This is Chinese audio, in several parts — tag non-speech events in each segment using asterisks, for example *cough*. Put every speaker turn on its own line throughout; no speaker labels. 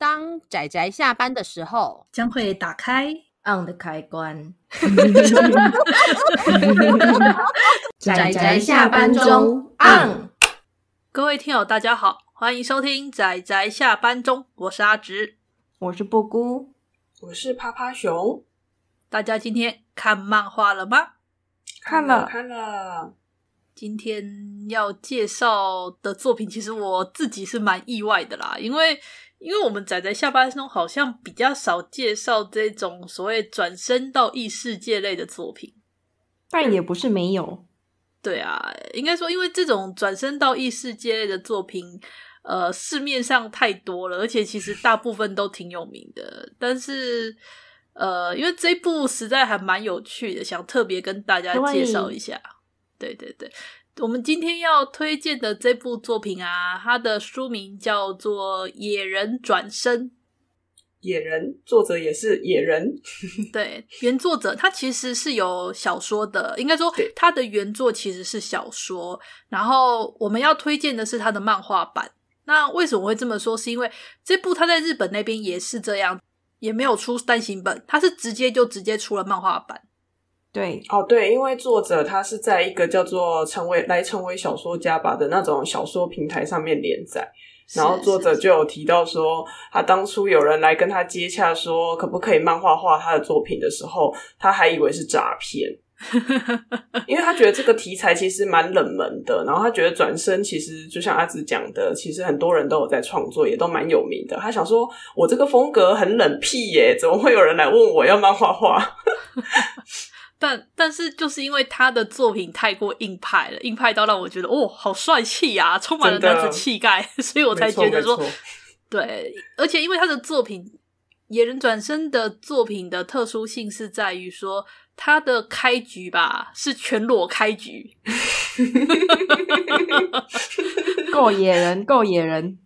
当仔仔下班的时候，将会打开
on 的开关。*laughs*
仔仔下班中 on。各位听友，大家好，欢迎收听仔仔下班中，我是阿直，
我是布姑，我是趴趴熊。
大家今天看漫画了吗？看了，看了。今天要介绍的作品，其实我自己是蛮意外的啦，因为。因为我们仔仔下班中好像比较少介绍这种所谓转身到异世界类的作品，
但也不是没有。
对啊，应该说，因为这种转身到异世界类的作品，呃，市面上太多了，而且其实大部分都挺有名的。但是，呃，因为这部实在还蛮有趣的，想特别跟大家介绍一下。对对对。我们今天要推荐的这部作品啊，它的书名叫做《野人转身》，
野人作者也是野人，
*laughs* 对，原作者他其实是有小说的，应该说他的原作其实是小说，然后我们要推荐的是他的漫画版。那为什么会这么说？是因为这部他在日本那边也是这样，也没有出单行本，他是直接就直接出了漫画版。
对，哦，对，因为作者他是在一个叫做“成为来成为小说家”吧的那种小说平台上面连载，然后作者就有提到说，他当初有人来跟他接洽说可不可以漫画画他的作品的时候，他还以为是诈骗，*laughs* 因为他觉得这个题材其实蛮冷门的，然后他觉得转身其实就像阿紫讲的，其实很多人都有在创作，也都蛮有名的，他想说，我这个风格很冷僻耶，怎么会有人来问我要漫画画？*laughs*
但但是就是因为他的作品太过硬派了，硬派到让我觉得哦，好帅气啊，充满了男子气概，*laughs* 所以我才觉得说，对。而且因为他的作品《野人转身》的作品的特殊性是在于说，他的开局吧是全裸开局，
*laughs* 够野人，够野人。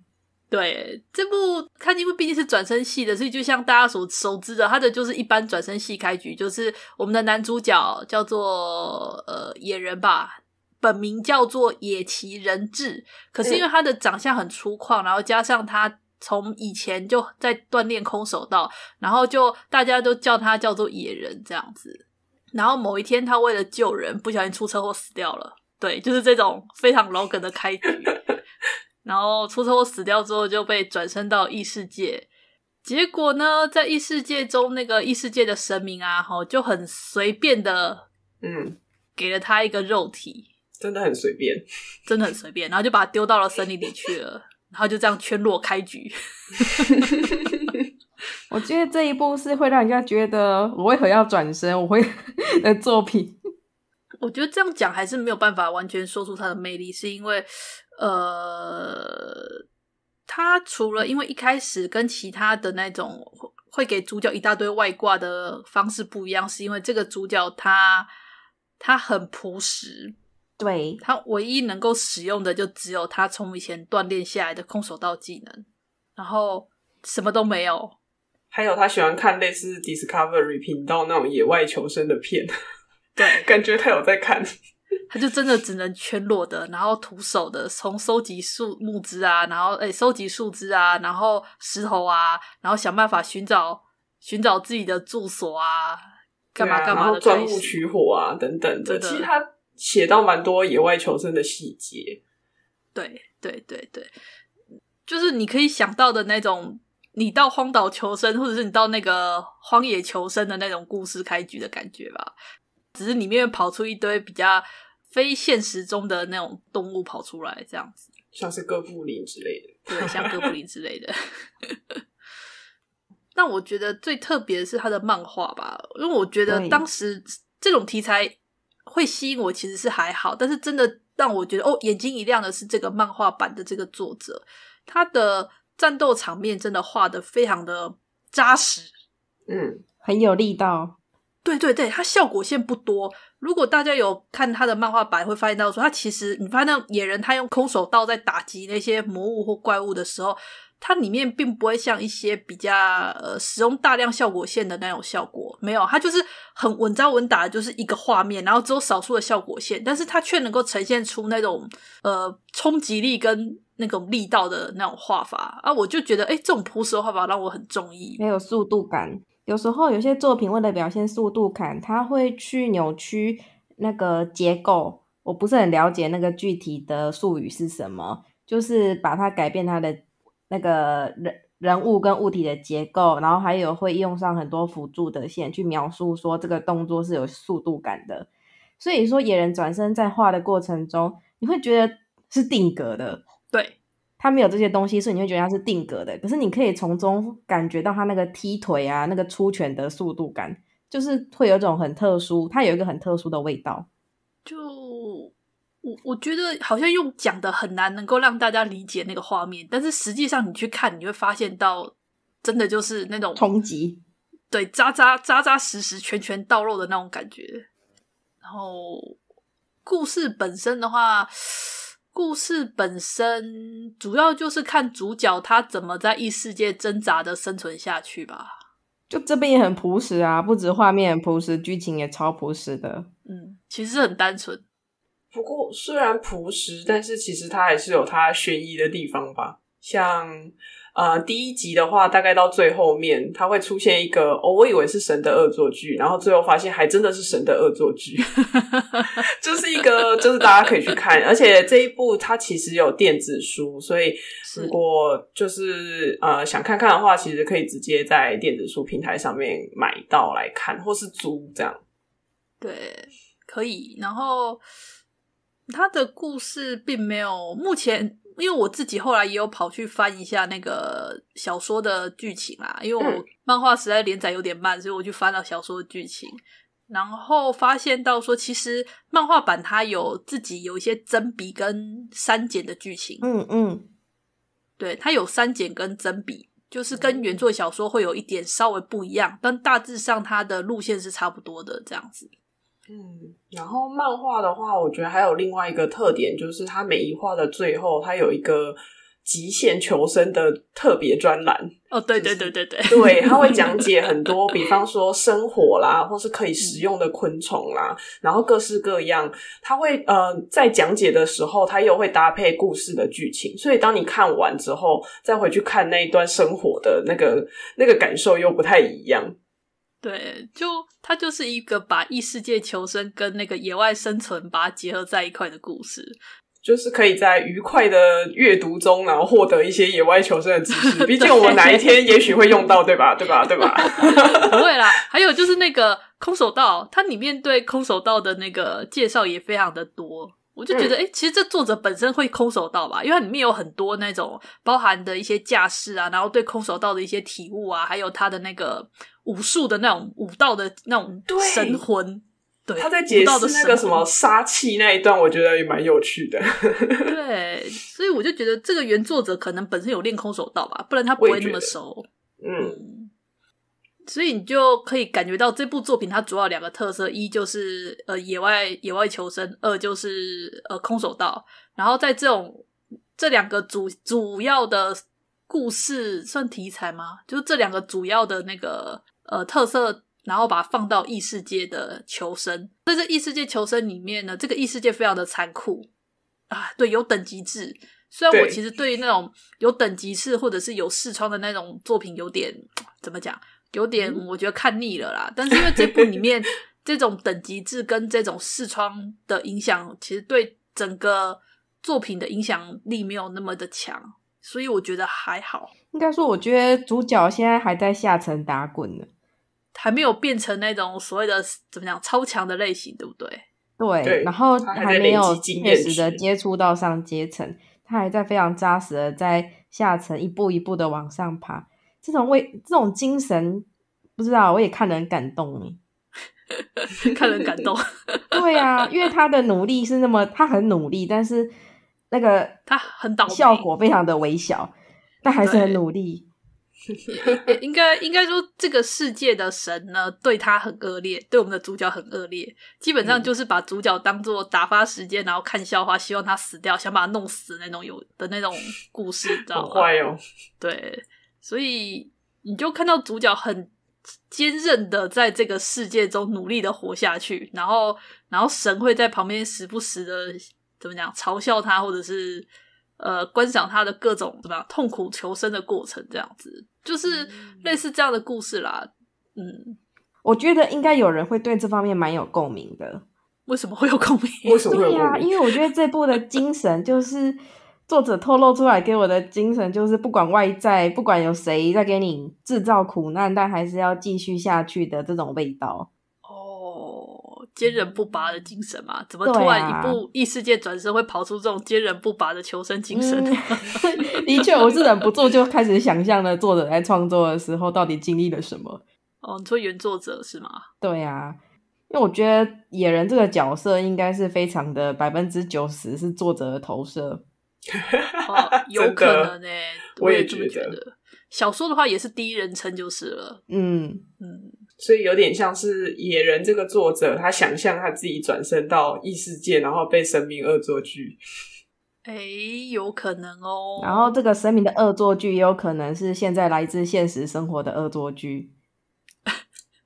对这部，看因为毕竟是转身戏的，所以就像大家所熟知的，它的就是一般转身戏开局，就是我们的男主角叫做呃野人吧，本名叫做野崎人志，可是因为他的长相很粗犷，然后加上他从以前就在锻炼空手道，然后就大家都叫他叫做野人这样子。然后某一天，他为了救人不小心出车祸死掉了。对，就是这种非常老梗的开局。*laughs* 然后，初初死掉之后就被转生到异世界。结果呢，在异世界中，那个异世界的神明啊，好就很随便的，嗯，给了他一个肉体，真的很随便，*laughs* 真的很随便，然后就把他丢到了森林里去了。然后就这样圈落开局。*laughs*
我觉得这一部是会让人家觉得我为何要转身？我会 *laughs* 的作品，
我觉得这样讲还是没有办法完全说出它的魅力，是因为。呃，他除了因为一开始跟其他的那种会给主角一大堆外挂的方式不一样，是因为这个主角他他很朴实，对他唯一能够使用的就只有他从以前锻炼下来的空手道技能，然后什么都没有。
还有他喜欢看类似 Discovery 频道那种野外求生的片，对，感觉他有在
看。他就真的只能全裸的，然后徒手的，从收集树木枝啊，然后哎收集树枝啊，然后石头啊，然后想办法寻找寻找自己的住所啊，干嘛干嘛的，钻木取
火啊等等的。其实他写到蛮多野外求生的细节。
对对对对，就是你可以想到的那种，你到荒岛求生，或者是你到那个荒野求生的那种故事开局的感觉吧。只是里面跑出一堆比较。非现实中的那种动物跑出来这样子，
像是哥布林
之类的，对，像哥布林之类的。*laughs* 那我觉得最特别的是他的漫画吧，因为我觉得当时这种题材会吸引我，其实是还好。但是真的让我觉得哦，眼睛一亮的是这个漫画版的这个作者，他的战斗场面真的画的非常的扎实，
嗯，很有力道。
对对对，它效果线不多。如果大家有看他的漫画版，会发现到说，他其实你发现野人他用空手道在打击那些魔物或怪物的时候，它里面并不会像一些比较呃使用大量效果线的那种效果，没有，它就是很稳扎稳打，就是一个画面，然后只有少数的效果线，但是它却能够呈现出那种呃冲击力跟那种力道的那种画法啊，我就觉得哎，这种朴实画法让我很中意，
没有速度感。有时候有些作品为了表现速度感，他会去扭曲那个结构。我不是很了解那个具体的术语是什么，就是把它改变它的那个人人物跟物体的结构，然后还有会用上很多辅助的线去描述说这个动作是有速度感的。所以说野人转身在画的过程中，你会觉得是定格的。他没有这些东西，所以你会觉得它是定格的。可是你可以从中感觉到他那个踢腿啊，那个出拳的速度感，就是会有种很特殊，它有一个很特殊的味道。
就我我觉得好像用讲的很难能够让大家理解那个画面，但是实际上你去看，你会发现到真的就是那种冲击，对，扎扎扎扎实实拳拳到肉的那种感觉。然后故事本身的话。故事本身主要就是看主角他怎么在异世界挣扎的生存下去吧。就
这边也很朴实啊，不止画面朴实，剧情也超朴实的。
嗯，其实很单纯。
不过虽然朴实，但是其实它还是有它悬疑的地方吧。像呃第一集的话，大概到最后面，它会出现一个哦，我以为是神的恶作剧，然后最后发现还真的是神的恶作剧，*laughs* 就是一个就是大家可以去看，而且这一部它其实有电子书，所以如果就是呃想看看的话，其实可以直接在电子书平台上面买到来看，或是租这样。
对，可以。然后他的故事并没有目前。因为我自己后来也有跑去翻一下那个小说的剧情啊，因为我漫画实在连载有点慢，所以我去翻了小说的剧情，然后发现到说，其实漫画版它有自己有一些增笔跟删减的剧情，嗯嗯，对，它有删减跟增笔，就是跟原作小说会有一点稍微不一样，但大致上它的路线是差不多的这样子。
嗯，然后漫画的话，我觉得还有另外一个特点，就是它每一画的最后，它有一个极限求生的特别专栏。
哦，对对对对对，对，它会
讲 *laughs* 解很多，比方说生火啦，或是可以食用的昆虫啦，然后各式各样。它会呃，在讲解的时候，它又会搭配故事的剧情，所以当你看完之后，再回去看那一段生火的那个那个感受又不太一样。
对，就它就是一个把异世界求生跟那个野外生存把它结合在一块的故事，
就是可以在愉快的阅读中，然后获得一些野外求生的知识。毕竟我们哪一天也许会用到，对吧？对吧？对吧？*laughs*
不会啦。还有就是那个空手道，它里面对空手道的那个介绍也非常的多。我就觉得，哎，其实这作者本身会空手道吧，因为里面有很多那种包含的一些架势啊，然后对空手道的一些体悟啊，还有他的那个武术的那种武道的那种神魂。对，他在解释那个什么
杀气那一段，我觉得也蛮有趣的。*laughs*
对，所以我就觉得这个原作者可能本身有练空手道吧，不然他不会那么熟。嗯。所以你就可以感觉到这部作品它主要两个特色，一就是呃野外野外求生，二就是呃空手道。然后在这种这两个主主要的故事算题材吗？就是这两个主要的那个呃特色，然后把它放到异世界的求生。在这异世界求生里面呢，这个异世界非常的残酷啊，对，有等级制。虽然我其实对那种有等级制或者是有视窗的那种作品有点怎么讲？有点我觉得看腻了啦，但是因为这部里面 *laughs* 这种等级制跟这种视窗的影响，其实对整个作品的影响力没有那么的强，所以我觉得还好。
应该说，我觉得主角现在还在下层打滚呢，
还没有变成那种所谓的怎么讲超强的类型，对不对？
对。然后还没有切实的接触到上阶层，他还在非常扎实的在下层一步一步的往上爬。这种为这种精神，不知道我也看得很感动，
*laughs* 看很感动。*laughs* 对啊，因为他
的努力是那么，他很努力，但是那个他很倒，效果非常的微小，但还是很努力。
*laughs* 应该应该说，这个世界的神呢，对他很恶劣，对我们的主角很恶劣，基本上就是把主角当做打发时间，然后看笑话，希望他死掉，想把他弄死那种有的那种故事，你知道吗？坏对。所以你就看到主角很坚韧的在这个世界中努力的活下去，然后然后神会在旁边时不时的怎么讲嘲笑他，或者是呃观赏他的各种怎么痛苦求生的过程，这样子就是类似这样的故事啦。嗯，
我觉得应该有人会对这方面蛮有共鸣的。
为什么会有共鸣？
为什么对呀？因为我觉得这部的精神就是。作者透露出来给我的精神，就是不管外在，不管有谁在给你制造苦难，但还是要继续下去的这种味道
哦，坚韧不拔的精神嘛。怎么突然一部异世界转身会跑出这种坚韧不拔的求生精神？*laughs*
的确，我是忍不住就开始想象了，作者在创作的时候到底经历了什么？
哦，你说原作者是吗？
对呀，因为我觉得野人这个角色应该是非常的百分之九十是作者的投射。
哦，*laughs* 有可能呢，*laughs* 我也这么觉得。小说的话也是第一人称就是了，
嗯嗯，所以有点像是野人这个作者，他想象他自己转身到异世界，然后被神明恶作剧。
哎，有可能哦。然后这
个神明的恶作剧也有可能是现在来自现实生活的恶作剧，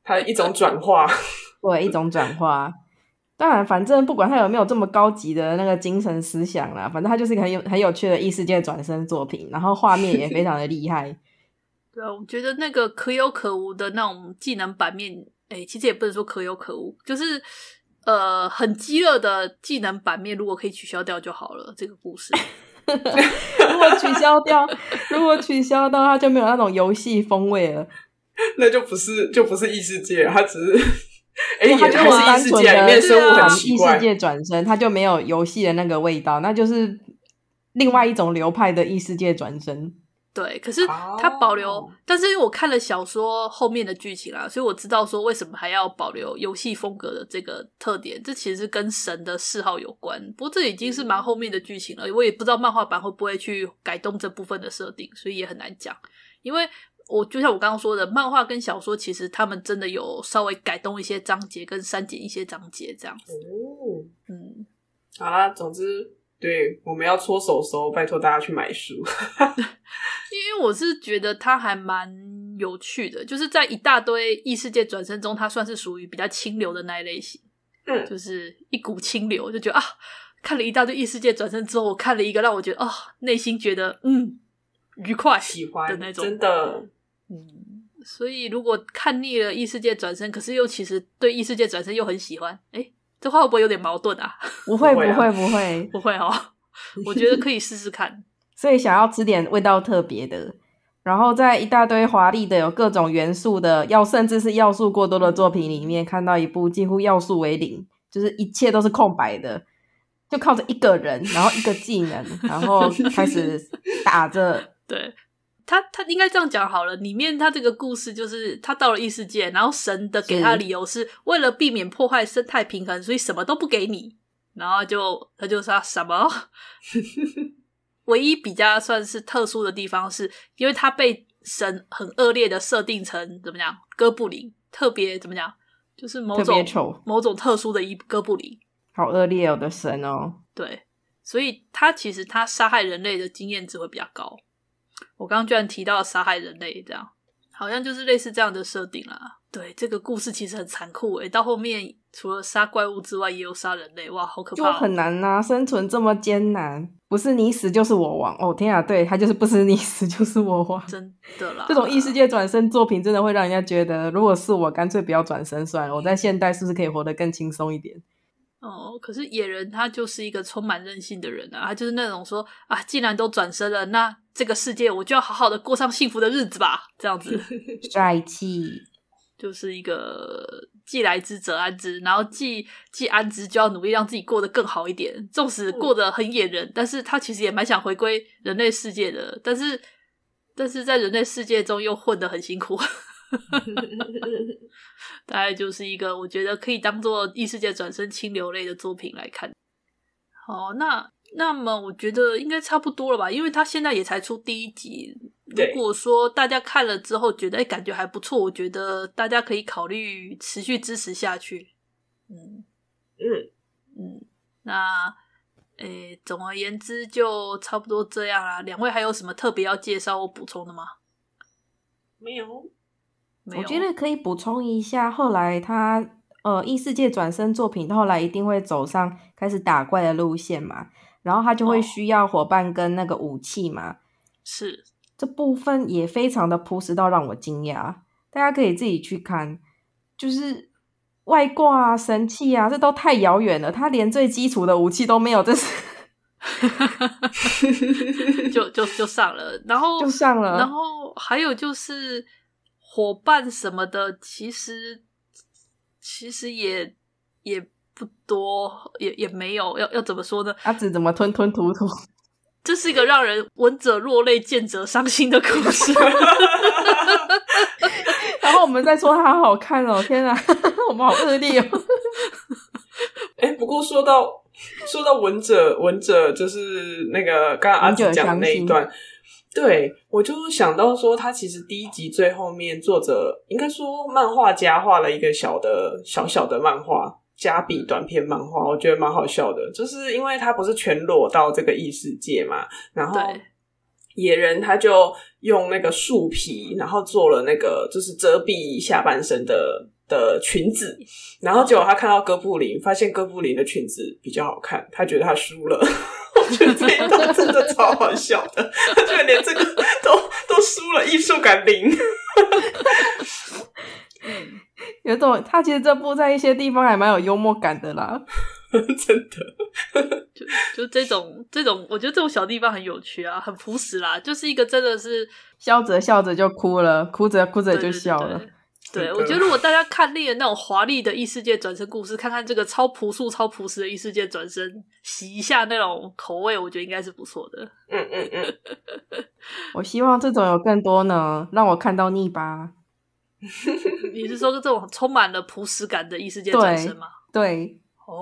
它 *laughs* 一种转化，
对，一种转化。当然，反正不管他有没有这么高级的那个精神思想啦，反正他就是一个很有很有趣的异世界转生作品，然后画面也非常的厉害。
对，我觉得那个可有可无的那种技能版面，哎，其实也不能说可有可无，就是呃很激饿的技能版面，如果可以取消掉就好了。这个故事，*laughs* 如果取消
掉，如果取消掉，它就没有那种游戏风味了，
*laughs* 那就不是
就不是异世界，它只是。哎，他就生物的异世界
转生，他就没有游戏的那个味道，那就是另外一种流派的异世界转生。
对，可是他保留，但是因为我看了小说后面的剧情啊，所以我知道说为什么还要保留游戏风格的这个特点。这其实是跟神的嗜好有关，不过这已经是蛮后面的剧情了，我也不知道漫画版会不会去改动这部分的设定，所以也很难讲，因为。我就像我刚刚说的，漫画跟小说其实他们真的有稍微改动一些章节跟删减一些章节这样子。哦，嗯，
好啦，总之，对，我们要搓手手，拜托大家去买书。
*laughs* 因为我是觉得它还蛮有趣的，就是在一大堆异世界转身中，它算是属于比较清流的那一类型。嗯，就是一股清流，就觉得啊，看了一大堆异世界转身之后，我看了一个让我觉得啊，内心觉得嗯愉快喜欢的那种，真的。嗯，所以如果看腻了异世界转身，可是又其实对异世界转身又很喜欢，哎，这话会不会有点矛盾啊？*laughs*
不会，不会，不会，*laughs*
不会哦。我觉得可以试试看。
*laughs* 所以想要吃点味道特别的，然后在一大堆华丽的、有各种元素的、要甚至是要素过多的作品里面，看到一部几乎要素为零，就是一切都是空白的，就靠着一个人，然后一个技能，然后开始打
着对。他他应该这样讲好了，里面他这个故事就是他到了异世界，然后神的给他理由是为了避免破坏生态平衡，所以什么都不给你，然后就他就说什么，*laughs* 唯一比较算是特殊的地方是因为他被神很恶劣的设定成怎么讲哥布林，特别怎么讲就是某种某种特殊的一哥布林，好恶
劣哦的神哦，
对，所以他其实他杀害人类的经验值会比较高。我刚刚居然提到杀害人类，这样好像就是类似这样的设定啦。对，这个故事其实很残酷诶。到后面除了杀怪物之外，也有杀人类，哇，好可怕！就很
难啊，生存这么艰难，不是你死就是我亡。哦，天啊，对他就是不是你死就是我亡，真的啦。这种异世界转身作品真的会让人家觉得，如果是我，干脆不要转身算了。我在现代是不是可以活得更轻松一点？
哦，可是野人他就是一个充满任性的人啊，他就是那种说啊，既然都转身了，那。这个世界，我就要好好的过上幸福的日子吧。这样子，*laughs* 帅气，*laughs* 就是一个既来之则安之，然后既既安之就要努力让自己过得更好一点。纵使过得很野人，但是他其实也蛮想回归人类世界的。但是，但是在人类世界中又混得很辛苦。*laughs* 大概就是一个，我觉得可以当做异世界转身清流类的作品来看。好，那。那么我觉得应该差不多了吧，因为他现在也才出第一集。如果说大家看了之后觉得哎感觉还不错，我觉得大家可以考虑持续支持下去。嗯嗯嗯，那诶总而言之就差不多这样啦。两位还有什么特别要介绍或补充的吗？没有，
我觉得可以补充一下，后来他呃异世界转生作品后来一定会走上开始打怪的路线嘛。然后他就会需要伙伴跟那个武器嘛，是这部分也非常的朴实到让我惊讶。大家可以自己去看，就是外挂啊、神器啊，这都太遥远了。他连最基础的武器都没有，这是，
*laughs* 就就就上了。然后就上了。然后还有就是伙伴什么的，其实其实也也。不多，也也没有，要要怎么说呢？阿紫怎么吞吞吐吐？这是一个让人闻者落泪、见者伤心的故事。*laughs* 然后我们再说它
好看哦，天啊，*laughs* 我们好恶劣哦！
哎，*laughs* 不过说到
说到闻者闻者，就是那个刚刚阿紫讲那一段，对我就想到说，他其实第一集最后面，作者应该说漫画家画了一个小的小小的漫画。加比短篇漫画，我觉得蛮好笑的，就是因为他不是全裸到这个异世界嘛，然后野人他就用那个树皮，然后做了那个就是遮蔽下半身的的裙子，然后结果他看到哥布林，发现哥布林的裙子比较好看，他觉得他输了，*laughs* 我觉得这一段真的超好笑的，他居然连这个都都输了艺术感零。*laughs*
*laughs* 有种，他其实这部在一些地方还蛮有幽默感的啦，*laughs* 真的。
*laughs* 就就这种这种，我觉得这种小地方很有趣啊，很朴实啦，就是一个真的是
笑着笑着就哭了，哭着哭着就笑了。
对，我觉得如果大家看腻了那种华丽的异世界转身故事，看看这个超朴素、超朴实的异世界转身，洗一下那种口味，我觉得应该是不错的。嗯嗯嗯，
我希望这种有更多呢，让我看到腻吧。
*laughs* 你是说这种充满了朴实感的异世界战生吗？对，哦，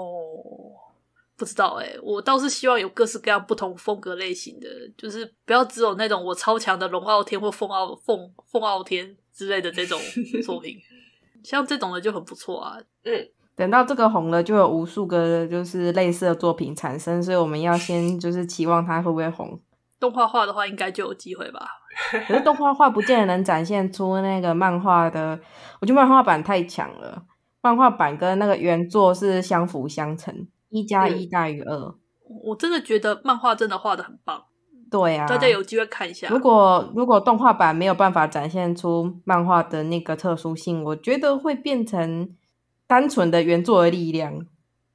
不知道哎，我倒是希望有各式各样不同风格类型的，就是不要只有那种我超强的龙傲天或凤傲凤凤傲天之类的这种 *laughs* 作品，像这种的就很不错啊。嗯，
等到这个红了，就有无数个就是类似的作品产生，所以我们要先就是期望它会不会红。
动画化的话，应该就有机会吧。*laughs* 可是
动画画不见得能展现出那个漫画的，我觉得漫画版太强了，漫画版跟那个原作是相辅相成，一加一大于二。
我真的觉得漫画真的画的很棒。
对啊，大家有
机会看一下。如果
如果动画版没有办法展现出漫画的那个特殊性，我觉得会变成单纯的原作的力量，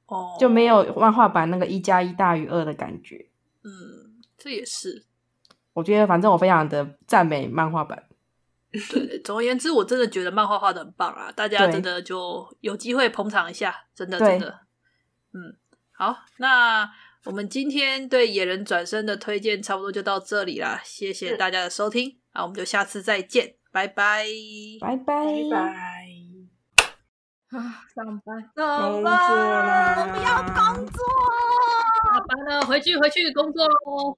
哦，就没有漫画版那个一加一大于二的感觉。
嗯，这也是。
我觉得，反正我非常的赞美漫画版。
对，总而言之，我真的觉得漫画画的很棒啊！大家真的就有机会捧场一下，真的真的。嗯，好，那我们今天对《野人转身》的推荐差不多就到这里啦，谢谢大家的收听，那我们就下次再见，拜拜，拜
拜，拜拜。
啊，上班，工作我们要工作，下班了，回去回去工作喽。